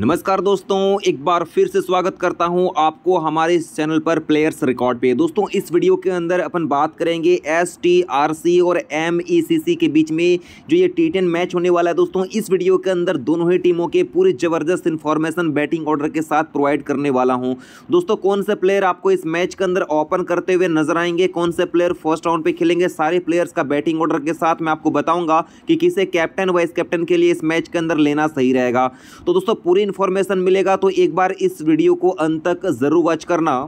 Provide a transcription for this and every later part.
नमस्कार दोस्तों एक बार फिर से स्वागत करता हूं आपको हमारे इस चैनल पर प्लेयर्स रिकॉर्ड पे दोस्तों इस वीडियो के अंदर अपन बात करेंगे एस और एम e के बीच में जो ये टी टेन मैच होने वाला है दोस्तों इस वीडियो के अंदर दोनों ही टीमों के पूरी ज़बरदस्त इन्फॉर्मेशन बैटिंग ऑर्डर के साथ प्रोवाइड करने वाला हूँ दोस्तों कौन से प्लेयर आपको इस मैच के अंदर ओपन करते हुए नजर आएंगे कौन से प्लेयर फर्स्ट राउंड पर खेलेंगे सारे प्लेयर्स का बैटिंग ऑर्डर के साथ मैं आपको बताऊँगा कि किसे कैप्टन वाइस कैप्टन के लिए इस मैच के अंदर लेना सही रहेगा तो दोस्तों पूरी इन्फॉर्मेशन मिलेगा तो एक बार इस वीडियो को अंत तक ज़रूर वॉच करना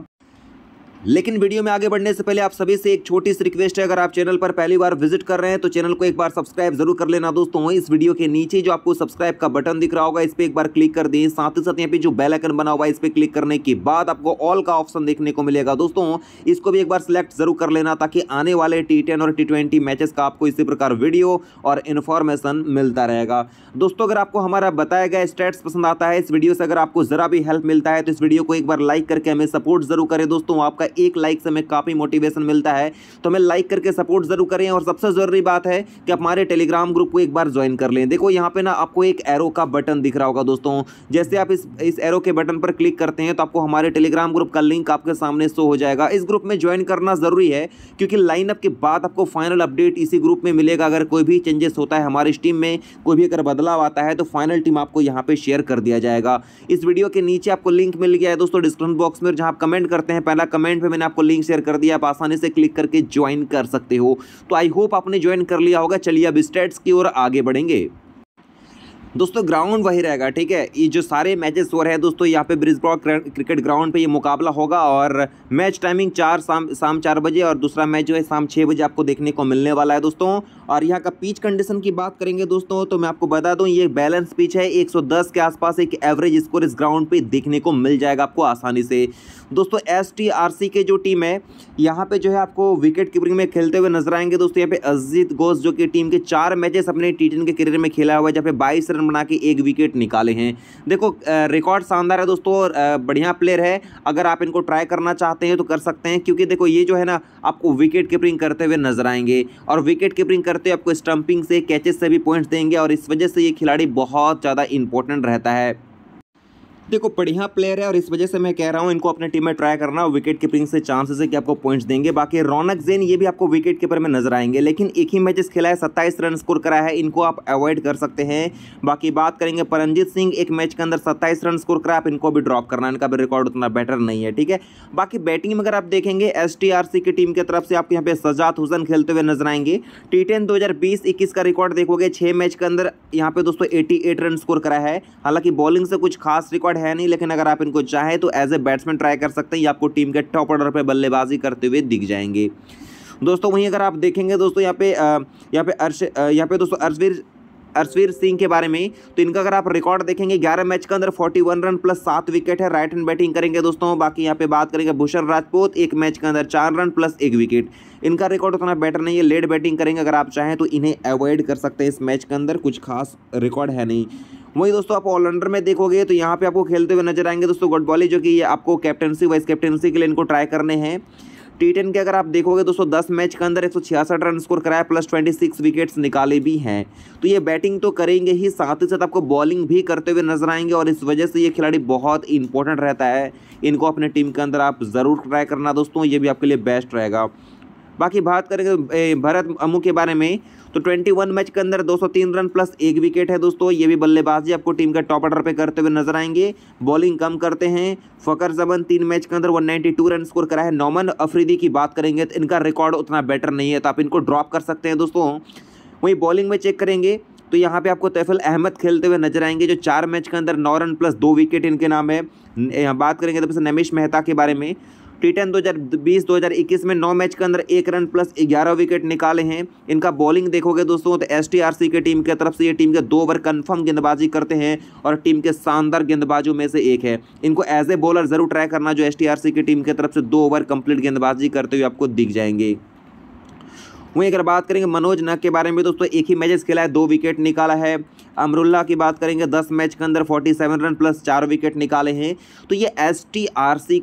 लेकिन वीडियो में आगे बढ़ने से पहले आप सभी से एक छोटी सी रिक्वेस्ट है अगर आप चैनल पर पहली बार विजिट कर रहे हैं तो चैनल को एक बार सब्सक्राइब जरूर कर लेना दोस्तों इस वीडियो के नीचे जो आपको सब्सक्राइब का बटन दिख रहा होगा इस पर एक बार क्लिक कर दें साथ ही साथ यहाँ पे जो बेल आइकन बना हुआ है इस पर क्लिक करने के बाद आपको ऑल का ऑप्शन देखने को मिलेगा दोस्तों इसको भी एक बार सिलेक्ट जरूर कर लेना ताकि आने वाले टी और टी मैचेस का आपको इसी प्रकार वीडियो और इन्फॉर्मेशन मिलता रहेगा दोस्तों अगर आपको हमारा बताया गया स्टेट्स पसंद आता है इस वीडियो से अगर आपको जरा भी हेल्प मिलता है तो इस वीडियो को एक बार लाइक करके हमें सपोर्ट जरूर करें दोस्तों आपका एक लाइक से हमें काफ़ी मोटिवेशन मिलता है तो हमें लाइक करके सपोर्ट ज़रूर करें और सबसे ज़रूरी बात है कि आप हमारे टेलीग्राम ग्रुप को एक बार ज्वाइन कर लें देखो यहाँ पर ना आपको एक एरो का बटन दिख रहा होगा दोस्तों जैसे आप इस इस एरो के बटन पर क्लिक करते हैं तो आपको हमारे टेलीग्राम ग्रुप का लिंक आपके सामने शो हो जाएगा इस ग्रुप में ज्वाइन करना ज़रूरी है क्योंकि लाइनअप के बाद आपको फाइनल अपडेट इसी ग्रुप में मिलेगा अगर कोई भी चेंजेस होता है हमारी टीम में कोई भी अगर बदलाव आता है तो फाइनल टीम आपको यहाँ पे शेयर कर दिया जाएगा इस वीडियो के नीचे आपको लिंक मिल गया है दोस्तों डिस्क्रिप्शन बॉक्स में जहाँ आप कमेंट करते हैं पहला कमेंट पे मैंने आपको लिंक शेयर कर दिया आप आसानी से क्लिक करके ज्वाइन कर सकते हो तो आई होप आपने ज्वाइन कर लिया होगा चलिए अब स्टेट्स की ओर आगे बढ़ेंगे दोस्तों ग्राउंड वही रहेगा ठीक है ये जो सारे मैचेस हो रहे हैं दोस्तों यहाँ पे ब्रिजब्रॉ क्रिकेट ग्राउंड पे ये मुकाबला होगा और मैच टाइमिंग चार शाम शाम चार बजे और दूसरा मैच जो है शाम छः बजे आपको देखने को मिलने वाला है दोस्तों और यहाँ का पिच कंडीशन की बात करेंगे दोस्तों तो मैं आपको बता दूँ ये बैलेंस पिच है एक के आसपास एक एवरेज स्कोर इस ग्राउंड पर देखने को मिल जाएगा आपको आसानी से दोस्तों एस के जो टीम है यहाँ पर जो है आपको विकेट कीपिंग में खेलते हुए नजर आएंगे दोस्तों यहाँ पे अजीत घोष जो कि टीम के चार मैचेस अपने टी के करियर में खेला हुआ है जहाँ पे बाईस रन रन बना के एक विकेट निकाले हैं देखो रिकॉर्ड शानदार है दोस्तों बढ़िया प्लेयर है अगर आप इनको ट्राई करना चाहते हैं तो कर सकते हैं क्योंकि देखो ये जो है ना आपको विकेट कीपिंग करते हुए नजर आएंगे और विकेट कीपिंग करते हुए आपको स्टम्पिंग से कैचेस से भी पॉइंट्स देंगे और इस वजह से ये खिलाड़ी बहुत ज़्यादा इंपॉर्टेंट रहता है देखो बढ़िया प्लेयर है और इस वजह से मैं कह रहा हूँ इनको अपने टीम में ट्राई करना विकेट कीपिंग से चांसेस है कि आपको पॉइंट्स देंगे बाकी रौनक जैन ये भी आपको विकेट कीपर में नजर आएंगे लेकिन एक ही मैचेस खेला है सत्ताईस रन स्कोर करा है इनको आप अवॉइड कर सकते हैं बाकी बात करेंगे परमजीत सिंह एक मैच के अंदर सत्ताईस रन स्कोर करा आप इनको भी ड्रॉप करना इनका भी रिकॉर्ड उतना बेटर नहीं है ठीक है बाकी बैटिंग में अगर आप देखेंगे एस की टीम की तरफ से आप यहाँ पे सजात हुसैन खेलते हुए नजर आएंगे टी टेन दो का रिकॉर्ड देखोगे छः मैच के अंदर यहाँ पे दोस्तों 88 रन स्कोर करा है हालांकि बॉलिंग से कुछ खास रिकॉर्ड है नहीं लेकिन अगर आप इनको चाहें तो एज ए बैट्समैन ट्राई कर सकते हैं या आपको टीम के टॉप ऑर्डर पर बल्लेबाजी करते हुए दिख जाएंगे दोस्तों वहीं अगर आप देखेंगे दोस्तों यहाँ पे यहाँ पे अर्श यहाँ पे दोस्तों अर्शवीर अर्शवीर सिंह के बारे में तो इनका अगर आप रिकॉर्ड देखेंगे ग्यारह मैच के अंदर फोर्टी वन रन प्लस सात विकेट है राइट हैंड बैटिंग करेंगे दोस्तों बाकी यहाँ पे बात करेंगे भूषण राजपूत एक मैच के अंदर चार रन प्लस एक विकेट इनका रिकॉर्ड उतना बेटर नहीं है लेट बैटिंग करेंगे अगर आप चाहें तो इन्हें अवॉइड कर सकते हैं इस मैच के अंदर कुछ खास रिकॉर्ड है नहीं वही दोस्तों आप ऑलराउंडर में देखोगे तो यहाँ पे आपको खेलते हुए नजर आएंगे दोस्तों गुड बॉली जो कि आपको कैप्टनसी वाइस कैप्टनसी के लिए इनको ट्राई करने हैं टी टेन के अगर आप देखोगे दोस्तों दस मैच के अंदर एक रन स्कोर कराया प्लस ट्वेंटी सिक्स विकेट्स निकाले भी हैं तो ये बैटिंग तो करेंगे ही साथ ही साथ आपको बॉलिंग भी करते हुए नजर आएंगे और इस वजह से ये खिलाड़ी बहुत इंपॉर्टेंट रहता है इनको अपने टीम के अंदर आप ज़रूर ट्राई करना दोस्तों ये भी आपके लिए बेस्ट रहेगा बाकी बात करें भरत अमू के बारे में तो 21 मैच के अंदर 203 रन प्लस एक विकेट है दोस्तों ये भी बल्लेबाजी आपको टीम के टॉप ऑर्डर पे करते हुए नजर आएंगे बॉलिंग कम करते हैं फ़कर जमन तीन मैच के अंदर 192 रन स्कोर करा है नोमन अफरीदी की बात करेंगे तो इनका रिकॉर्ड उतना बेटर नहीं है तो आप इनको ड्रॉप कर सकते हैं दोस्तों वहीं बॉलिंग में चेक करेंगे तो यहाँ पे आपको तैफल अहमद खेलते हुए नजर आएंगे जो चार मैच के अंदर नौ रन प्लस दो विकेट इनके नाम है बात करेंगे तो फिर नमेश मेहता के बारे में टी टेन दो में नौ मैच के अंदर एक रन प्लस ग्यारह विकेट निकाले हैं इनका बॉलिंग देखोगे दोस्तों तो एस टी के टीम की तरफ से ये टीम के दो ओवर कन्फर्म गेंदबाजी करते हैं और टीम के शानदार गेंदबाजों में से एक है इनको एज ए बॉलर जरूर ट्राई करना जो एस टी की टीम की तरफ से दो ओवर कंप्लीट गेंदबाजी करते हुए आपको दिख जाएंगे वहीं अगर बात करेंगे मनोज नग के बारे में दोस्तों एक ही मैचेस खेला है दो विकेट निकाला है अमरुल्ला की बात करेंगे दस मैच के अंदर फोर्टी सेवन रन प्लस चार विकेट निकाले हैं तो ये एस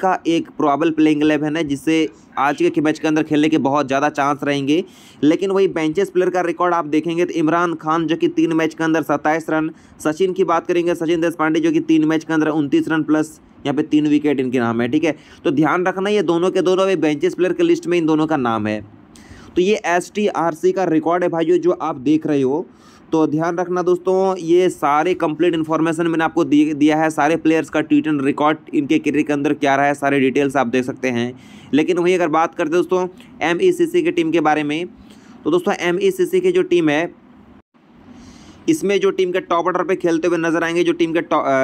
का एक प्रॉबल प्लेइंग इलेवन है जिससे आज के मैच के अंदर खेलने के बहुत ज़्यादा चांस रहेंगे लेकिन वही बेंचेस प्लेयर का रिकॉर्ड आप देखेंगे तो इमरान खान जो कि तीन मैच के अंदर सत्ताईस रन सचिन की बात करेंगे सचिन देश पांडे जो कि तीन मैच के अंदर उनतीस रन प्लस यहाँ पे तीन विकेट इनके नाम है ठीक है तो ध्यान रखना ये दोनों के दोनों बेंचेस प्लेयर के लिस्ट में इन दोनों का नाम है तो ये एस का रिकॉर्ड है भाइयों जो आप देख रहे हो तो ध्यान रखना दोस्तों ये सारे कंप्लीट इन्फॉर्मेशन मैंने आपको दिया है सारे प्लेयर्स का टी रिकॉर्ड इनके करियर के अंदर क्या रहा है सारे डिटेल्स आप देख सकते हैं लेकिन वहीं अगर बात करते दोस्तों एम की टीम के बारे में तो दोस्तों एम e की जो टीम है इसमें जो टीम के टॉप ऑर्डर पे खेलते हुए नजर आएंगे जो टीम के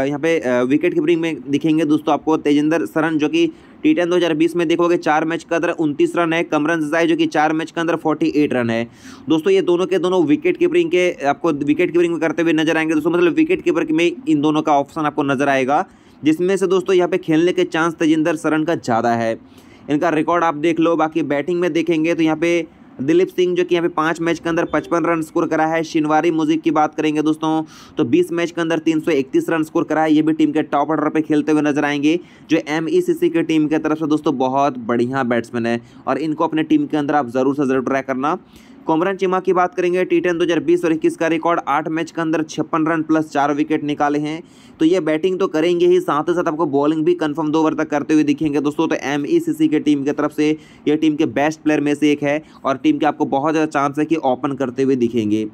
यहाँ पे विकेट कीपरिंग में दिखेंगे दोस्तों आपको तेजेंद्र सरन जो कि टी टेन दो में देखोगे चार मैच के अंदर उनतीस रन है कमरन जजाई जो कि चार मैच के अंदर फोर्टी रन है दोस्तों ये दोनों के दोनों विकेट कीपरिंग के आपको विकेट कीपरिंग करते हुए नजर आएंगे दोस्तों मतलब विकेट कीपर में इन दोनों का ऑप्शन आपको नजर आएगा जिसमें से दोस्तों यहाँ पे खेलने के चांस तेजिंदर सरन का ज़्यादा है इनका रिकॉर्ड आप देख लो बाकी बैटिंग में देखेंगे तो यहाँ पे दिलीप सिंह जो कि यहाँ पे पाँच मैच के अंदर पचपन रन स्कोर करा है शिनवारी मुजिक की बात करेंगे दोस्तों तो 20 मैच के अंदर 331 रन स्कोर करा है ये भी टीम के टॉप ऑर्डर पे खेलते हुए नजर आएंगे जो एम e की टीम की तरफ से दोस्तों बहुत बढ़िया बैट्समैन है और इनको अपने टीम के अंदर आप ज़रूर से ज़रूर ट्राई करना कोमरन चिमा की बात करेंगे टी टेन दो और इक्कीस का रिकॉर्ड आठ मैच के अंदर छप्पन रन प्लस चार विकेट निकाले हैं तो ये बैटिंग तो करेंगे ही साथ ही साथ आपको बॉलिंग भी कन्फर्म दो ओवर तक करते हुए दिखेंगे दोस्तों तो एम e के टीम की तरफ से ये टीम के बेस्ट प्लेयर में से एक है और टीम के आपको बहुत ज़्यादा चांस है कि ओपन करते हुए दिखेंगे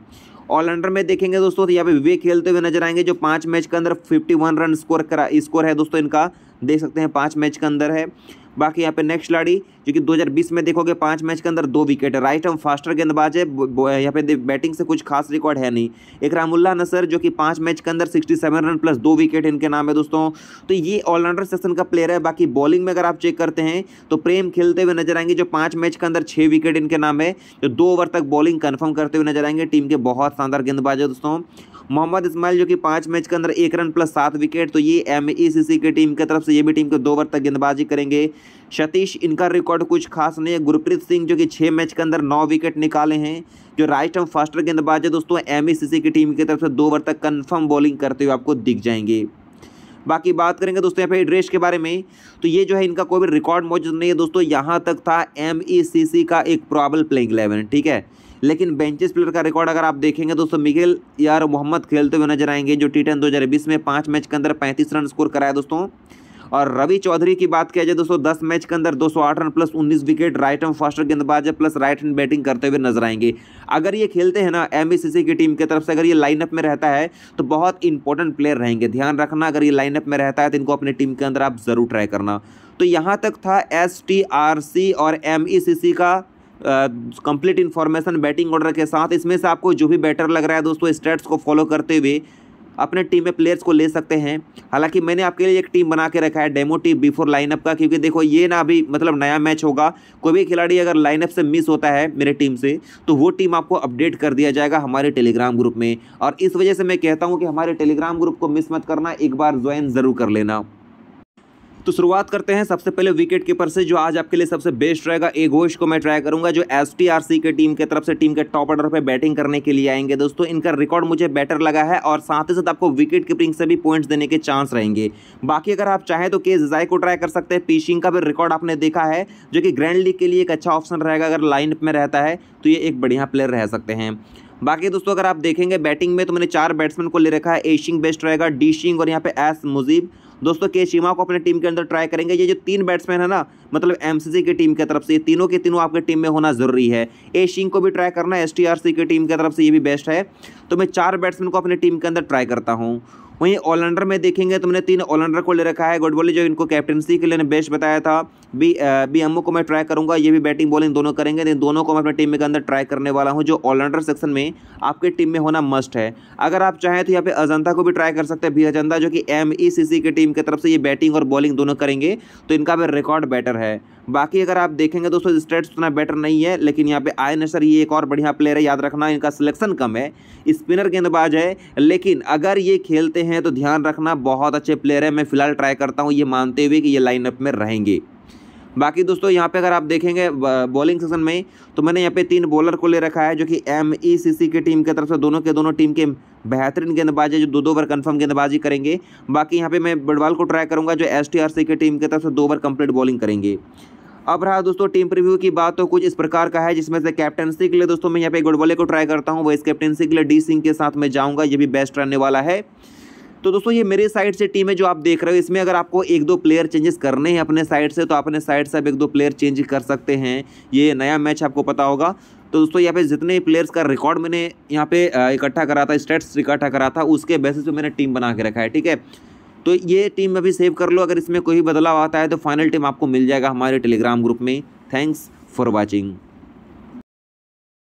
ऑलराउंडर में देखेंगे दोस्तों तो यहाँ पे विवेक खेलते हुए नजर आएंगे जो पाँच मैच के अंदर 51 रन स्कोर करा स्कोर है दोस्तों इनका देख सकते हैं पाँच मैच के अंदर है बाकी यहाँ पे नेक्स्ट खिलाड़ी जो कि 2020 में देखोगे पांच मैच के अंदर दो विकेट है राइट हम फास्टर गेंदबाज है यहाँ पे बैटिंग से कुछ खास रिकॉर्ड है नहीं एक रामुल्ला नसर जो कि पांच मैच के अंदर सिक्सटी सेवन रन प्लस दो विकेट इनके नाम है दोस्तों तो ये ऑलराउंडर सेक्शन का प्लेयर है बाकी बॉलिंग में अगर आप चेक करते हैं तो प्रेम खेलते हुए नजर आएंगे जो पाँच मैच के अंदर छः विकेट इनके नाम है जो दो ओवर तक बॉलिंग कन्फर्म करते हुए नजर आएंगे टीम के बहुत शानदार गेंदबाज है दोस्तों मोहम्मद इस्माइल जो कि पांच मैच के अंदर एक रन प्लस सात विकेट तो ये एम की टीम की तरफ से ये भी टीम के दो ओवर तक गेंदबाजी करेंगे सतीश इनका रिकॉर्ड कुछ खास नहीं है गुरप्रीत सिंह जो कि छः मैच के अंदर नौ विकेट निकाले हैं जो राइट हम फास्टर गेंदबाज है दोस्तों एम e की टीम की तरफ से दो ओवर तक कन्फर्म बॉलिंग करते हुए आपको दिख जाएंगे बाकी बात करेंगे दोस्तों यहाँ पे ड्रेस के बारे में तो ये जो है इनका कोई भी रिकॉर्ड मौजूद नहीं है दोस्तों यहाँ तक था एम e का एक प्रॉबल प्लेइंग इलेवन ठीक है लेकिन बेंचेस प्लेयर का रिकॉर्ड अगर आप देखेंगे दोस्तों मिगेल यार मोहम्मद खेलते हुए नजर आएंगे जो टी टेन दो में पाँच मैच के अंदर पैंतीस रन स्कोर कराया दोस्तों और रवि चौधरी की बात किया जाए दोस्तों दस मैच के अंदर दो रन प्लस उन्नीस विकेट राइट हैंड फास्टर गेंदबाज प्लस राइट हैंड बैटिंग करते हुए नजर आएंगे अगर ये खेलते हैं ना एम की टीम की तरफ से अगर ये लाइनअप में रहता है तो बहुत इंपॉर्टेंट प्लेयर रहेंगे ध्यान रखना अगर ये लाइनअप में रहता है तो इनको अपनी टीम के अंदर आप ज़रूर ट्राई करना तो यहाँ तक था एस और एम e का कंप्लीट इन्फॉर्मेशन बैटिंग ऑर्डर के साथ इसमें से आपको जो भी बेटर लग रहा है दोस्तों स्टेट्स को फॉलो करते हुए अपने टीम में प्लेयर्स को ले सकते हैं हालांकि मैंने आपके लिए एक टीम बना के रखा है डेमो टीम बिफोर लाइनअप का क्योंकि देखो ये ना अभी मतलब नया मैच होगा कोई भी खिलाड़ी अगर लाइनअप से मिस होता है मेरे टीम से तो वो टीम आपको अपडेट कर दिया जाएगा हमारे टेलीग्राम ग्रुप में और इस वजह से मैं कहता हूँ कि हमारे टेलीग्राम ग्रुप को मिस मत करना एक बार ज्वाइन ज़रूर कर लेना तो शुरुआत करते हैं सबसे पहले विकेट कीपर से जो आज आपके लिए सबसे बेस्ट रहेगा ए घोष को मैं ट्राई करूंगा जो एस टी के टीम के तरफ से टीम के टॉप ऑर्डर पर बैटिंग करने के लिए आएंगे दोस्तों इनका रिकॉर्ड मुझे बेटर लगा है और साथ ही साथ आपको विकेट कीपिंग से भी पॉइंट्स देने के चांस रहेंगे बाकी अगर आप चाहें तो के जजाई को ट्राई कर सकते हैं पीशिंग का भी रिकॉर्ड आपने देखा है जो कि ग्रैंड लीग के लिए एक अच्छा ऑप्शन रहेगा अगर लाइन में रहता है तो ये एक बढ़िया प्लेयर रह सकते हैं बाकी दोस्तों अगर आप देखेंगे बैटिंग में तो मैंने चार बैट्समैन को ले रखा है ए शिंग बेस्ट रहेगा डी शिंग और यहाँ पे एस मुजीब दोस्तों के शिमा को अपने टीम के अंदर ट्राई करेंगे ये जो तीन बैट्समैन है ना मतलब एमसीसी की टीम की तरफ से ये तीनों के तीनों आपकी टीम में होना जरूरी है ए को भी ट्राई करना एस की टीम की तरफ से ये भी बेस्ट है तो मैं चार बैट्समैन को अपनी टीम के अंदर ट्राई करता हूँ वहीं ऑलराउंडर में देखेंगे तुमने तीन ऑलराउंडर को ले रखा है गोडबोली जो इनको कैप्टनसी के लिए बेस्ट बताया था बी बी एम को मैं ट्राई करूँगा ये भी बैटिंग बॉलिंग दोनों करेंगे लेकिन दोनों को मैं अपनी टीम के अंदर ट्राई करने वाला हूँ जो ऑलराउंडर सेक्शन में आपके टीम में होना मस्ट है अगर आप चाहें तो यहाँ पे अजंता को भी ट्राई कर सकते हैं भी अजंता जो कि एम ई सी सी की टीम की तरफ से ये बैटिंग और बॉलिंग दोनों करेंगे तो इनका भी रिकॉर्ड बेटर है बाकी अगर आप देखेंगे दोस्तों स्टेट्स उतना बेटर नहीं है लेकिन यहाँ पे आय नसर ये एक और बढ़िया प्लेयर है याद रखना इनका सिलेक्शन कम है स्पिनर गेंदबाज है लेकिन अगर ये खेलते हैं तो ध्यान रखना बहुत अच्छे प्लेयर है मैं फिलहाल ट्राई करता हूँ ये मानते हुए कि ये लाइनअप में रहेंगे बाकी दोस्तों यहाँ पे अगर आप देखेंगे बॉलिंग सेक्शन में तो मैंने यहाँ पे तीन बॉलर को ले रखा है जो कि एम ई सी सी की टीम की तरफ से दोनों के दोनों टीम के बेहतरीन गेंदबाज है जो दो दो ओवर कन्फर्म गेंदबाजी करेंगे बाकी यहाँ पे मैं बडवाल को ट्राई करूँगा जो एस टी आर सी की टीम की तरफ से दो ओवर कंप्लीट बॉलिंग करेंगे अब रहा दोस्तों टीम प्रीव्यू की बात तो कुछ इस प्रकार का है जिसमें से कैप्टनसी के लिए दोस्तों मैं यहाँ पे गुडबॉले को ट्राई करता हूँ वाइस कैप्टनसी के लिए डी सिंह के साथ मैं जाऊँगा ये भी बेस्ट रहने वाला है तो दोस्तों ये मेरे साइड से टीम है जो आप देख रहे हो इसमें अगर आपको एक दो प्लेयर चेंजेस करने हैं अपने साइड से तो अपने साइड से आप एक दो प्लेयर चेंज कर सकते हैं ये नया मैच आपको पता होगा तो दोस्तों यहाँ पे जितने प्लेयर्स का रिकॉर्ड मैंने यहाँ पे इकट्ठा करा था स्टेट्स इकट्ठा करा था उसके बेसिस पे मैंने टीम बना के रखा है ठीक है तो ये टीम अभी सेव कर लो अगर इसमें कोई बदलाव आता है तो फाइनल टीम आपको मिल जाएगा हमारे टेलीग्राम ग्रुप में थैंक्स फॉर वॉचिंग